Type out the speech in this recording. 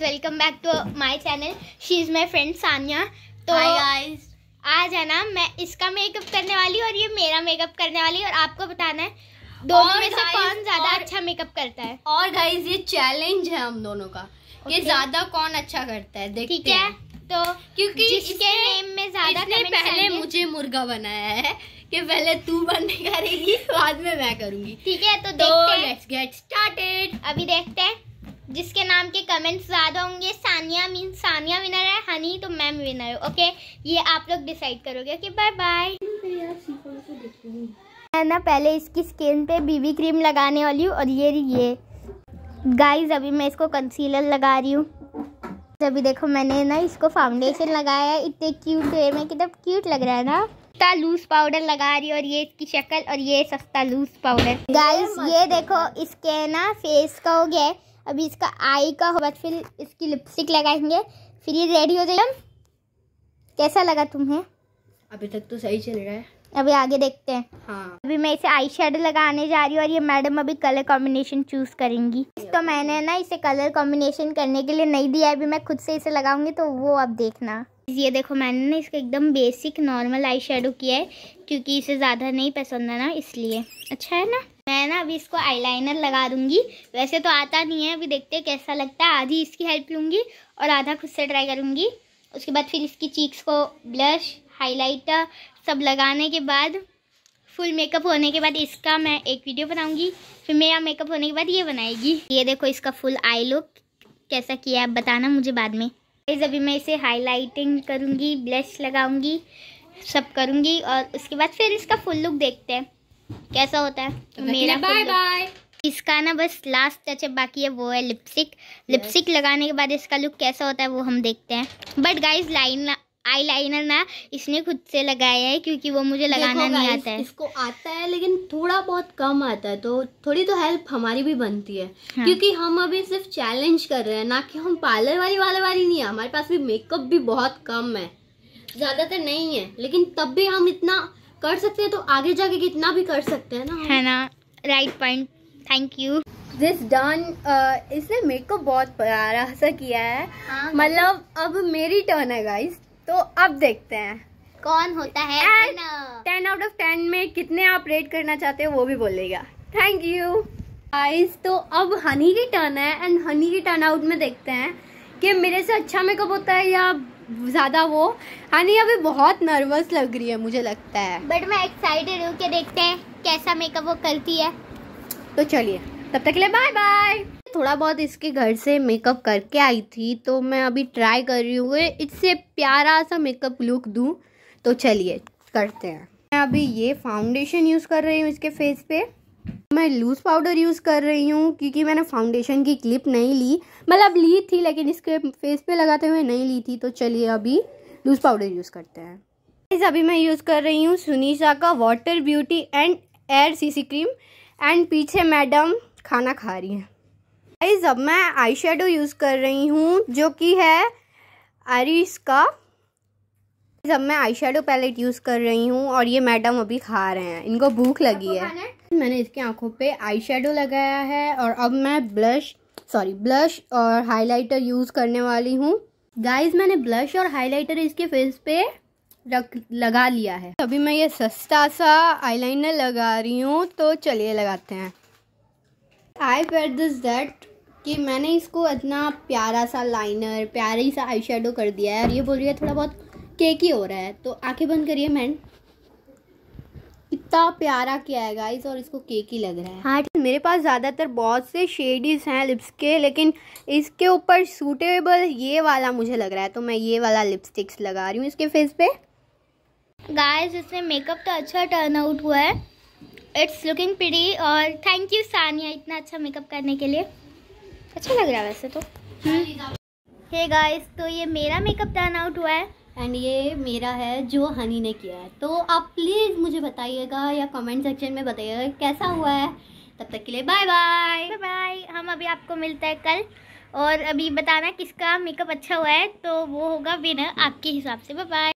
Welcome back to my channel she is my friend Sania तो आज है ना मैं इसका मेकअप करने वाली और ये मेरा मेकअप करने वाली और आपको बताना है दोनों में से कौन ज़्यादा अच्छा मेकअप करता है और गाइज ये चैलेंज है हम दोनों का okay. ये ज़्यादा कौन अच्छा करता है ठीक है तो क्योंकि इसके नेम में ज़्यादा पहले मुझे मुर्गा बनाया है कि पहले तू बनने करेगी बाद में मैं करूंगी ठीक है तो, तो देखते हैं लेट्स गेट स्टार्टेड अभी देखते हैं जिसके नाम के कमेंट्स ज़्यादा होंगे सानिया मीन सानिया विनर है हनी तो मैम विनर है ओके ये आप लोग डिसाइड करोगे ओके बाय बाय मैं ना पहले इसकी स्किन पे बीबी क्रीम लगाने वाली हूँ और ये ये गाइस अभी मैं इसको कंसीलर लगा रही हूँ अभी देखो मैंने ना इसको फाउंडेशन लगाया है इतने क्यूट है मैं कितना क्यूट लग रहा है ना सस्ता लूज पाउडर लगा रही और ये इसकी शक्ल और ये सस्ता लूज पाउडर गाइस ये देखो इसके ना फेस का हो गया अभी इसका आई का हो फिर इसकी लिपस्टिक लगाएंगे फिर ये रेडी हो जाएगा कैसा लगा तुम्हें अभी तक तो सही चल रहा है अभी आगे देखते हैं हाँ अभी मैं इसे आई शेड लगाने जा रही हूँ और ये मैडम अभी कलर कॉम्बिनेशन चूज करेंगी तो मैंने ना इसे कलर कॉम्बिनेशन करने के लिए नहीं दिया अभी मैं खुद से इसे लगाऊंगी तो वो अब देखना ये देखो मैंने ना इसका एकदम बेसिक नॉर्मल आई शेडो किया है क्योंकि इसे ज़्यादा नहीं पसंद है ना इसलिए अच्छा है ना मैं ना अभी इसको आईलाइनर लगा दूंगी वैसे तो आता नहीं है अभी देखते हैं कैसा लगता है आधी इसकी हेल्प लूँगी और आधा खुद से ट्राई करूँगी उसके बाद फिर इसकी चीक्स को ब्लश हाईलाइटर सब लगाने के बाद फुल मेकअप होने के बाद इसका मैं एक वीडियो बनाऊँगी फिर मेरा मेकअप होने के बाद ये बनाएगी ये देखो इसका फुल आई लुक कैसा किया है बताना मुझे बाद में अभी मैं इसे हाईलाइटिंग करूँगी ब्लश लगाऊँगी सब करूँगी और उसके बाद फिर इसका फुल लुक देखते हैं कैसा होता है तो मेरा बाय बाय इसका ना बस लास्ट टच है बाकी है वो है लिपस्टिक लिपस्टिक लगाने के बाद इसका लुक कैसा होता है वो हम देखते हैं बट गाइज लाइन आईलाइनर ना इसने खुद से लगाया है क्योंकि वो मुझे लगाना नहीं आता है इसको आता है लेकिन थोड़ा बहुत कम आता है तो थोड़ी तो हेल्प हमारी भी बनती है हाँ। क्योंकि हम अभी सिर्फ चैलेंज कर रहे हैं ना कि हम पार्लर वाली वाले वाली नहीं है हमारे पास भी मेकअप भी बहुत कम है ज़्यादातर नहीं है लेकिन तब भी हम इतना कर सकते हैं तो आगे जाके कितना भी कर सकते हैं ना है ना right point thank you this done इसने मेकअप बहुत प्यारा सा किया है हाँ। मतलब अब मेरी टर्न है गाइस तो अब देखते हैं कौन होता है टेन आउट ऑफ टेन में कितने आप रेट करना चाहते हो वो भी बोलेगा थैंक यू आइज तो अब हनी की टर्न है एंड हनी की टर्न आउट में देखते हैं कि मेरे से अच्छा मेकअप होता है या ज़्यादा वो हनी अभी बहुत नर्वस लग रही है मुझे लगता है बट मैं एक्साइटेड हूँ कि देखते हैं कैसा मेकअप वो करती है तो चलिए तब तक के लिए बाय बाय थोड़ा बहुत इसके घर से मेकअप करके आई थी तो मैं अभी ट्राई कर रही हूँ इससे प्यारा सा मेकअप लुक दूँ तो चलिए करते हैं मैं अभी ये फाउंडेशन यूज़ कर रही हूँ इसके फेस पे मैं लूज़ पाउडर यूज़ कर रही हूँ क्योंकि मैंने फाउंडेशन की क्लिप नहीं ली मतलब ली थी लेकिन इसके फेस पे लगाते हुए नहीं ली थी तो चलिए अभी लूज़ पाउडर यूज़ करते हैं इस अभी मैं यूज़ कर रही हूँ सुनीशा का water beauty and air CC cream and पीछे मैडम खाना खा रही हैं गाइस अब मैं आई शेडो यूज़ कर रही हूँ जो कि है आरिस का जब मैं आई शेडो पैलेट यूज़ कर रही हूँ और ये मैडम अभी खा रहे हैं इनको भूख लगी है मैंने इसकी आंखों पे आई शेडो लगाया है और अब मैं ब्लश सॉरी ब्लश और हाइलाइटर यूज़ करने वाली हूँ गाइज मैंने ब्लश और हाइलाइटर इसके फेस पे रख लगा लिया है अभी मैं ये सस्ता सा आईलाइनर लगा रही हूँ तो चलिए लगाते हैं आई वेट दिस डेट कि मैंने इसको इतना प्यारा सा लाइनर प्यारी सा आई शेडो कर दिया है और ये बोल रही है थोड़ा बहुत केक ही हो रहा है तो आंखें बंद करिए मैन इतना प्यारा किया है गाइस और इसको केक ही लग रहा है हाँ मेरे पास ज़्यादातर बहुत से शेडीज हैं लिप्स के लेकिन इसके ऊपर सूटेबल ये वाला मुझे लग रहा है तो मैं ये वाला लिपस्टिक्स लगा रही हूँ इसके फेस पे गाइस इसमें मेकअप तो अच्छा टर्न आउट हुआ है इट्स लुकिंग प्री और थैंक यू सानिया इतना अच्छा मेकअप करने के लिए अच्छा लग रहा है वैसे तो हे हम्म। गाइस तो ये मेरा मेकअप टर्न आउट हुआ है एंड ये मेरा है जो हनी ने किया है तो आप प्लीज़ मुझे बताइएगा या कमेंट सेक्शन में बताइएगा कैसा हुआ है तब तक के लिए बाय बाय बाय बाय हम अभी आपको मिलते हैं कल और अभी बताना किसका मेकअप अच्छा हुआ है तो वो होगा विनर आपके हिसाब से बाय बाय